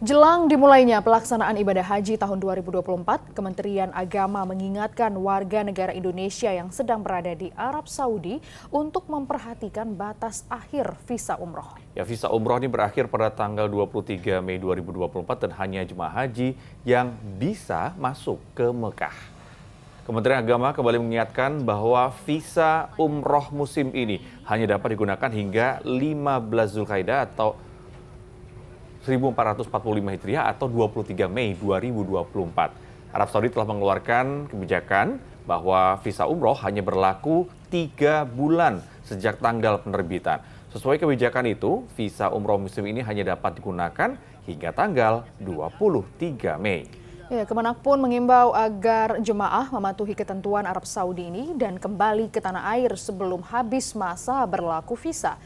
Jelang dimulainya pelaksanaan ibadah haji tahun 2024, Kementerian Agama mengingatkan warga negara Indonesia yang sedang berada di Arab Saudi untuk memperhatikan batas akhir visa umroh. Ya, visa umroh ini berakhir pada tanggal 23 Mei 2024 dan hanya jemaah haji yang bisa masuk ke Mekah. Kementerian Agama kembali mengingatkan bahwa visa umroh musim ini hanya dapat digunakan hingga 15 Zulkaidah atau 1445 Hijriah atau 23 Mei 2024. Arab Saudi telah mengeluarkan kebijakan bahwa visa umroh hanya berlaku tiga bulan sejak tanggal penerbitan. Sesuai kebijakan itu, visa umroh musim ini hanya dapat digunakan hingga tanggal 23 Mei. Ya, Kemenak pun mengimbau agar jemaah mematuhi ketentuan Arab Saudi ini dan kembali ke tanah air sebelum habis masa berlaku visa.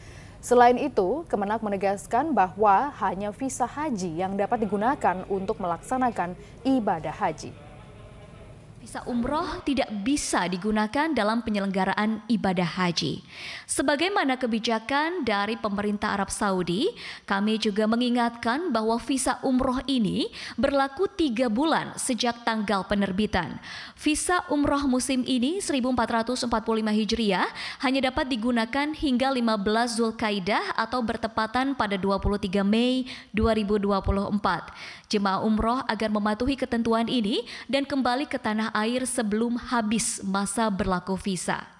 Selain itu, Kemenak menegaskan bahwa hanya visa haji yang dapat digunakan untuk melaksanakan ibadah haji visa umroh tidak bisa digunakan dalam penyelenggaraan ibadah haji. Sebagaimana kebijakan dari pemerintah Arab Saudi, kami juga mengingatkan bahwa visa umroh ini berlaku tiga bulan sejak tanggal penerbitan. Visa umroh musim ini 1445 Hijriah hanya dapat digunakan hingga 15 Zulkaidah atau bertepatan pada 23 Mei 2024. Jemaah umroh agar mematuhi ketentuan ini dan kembali ke tanah air sebelum habis masa berlaku visa.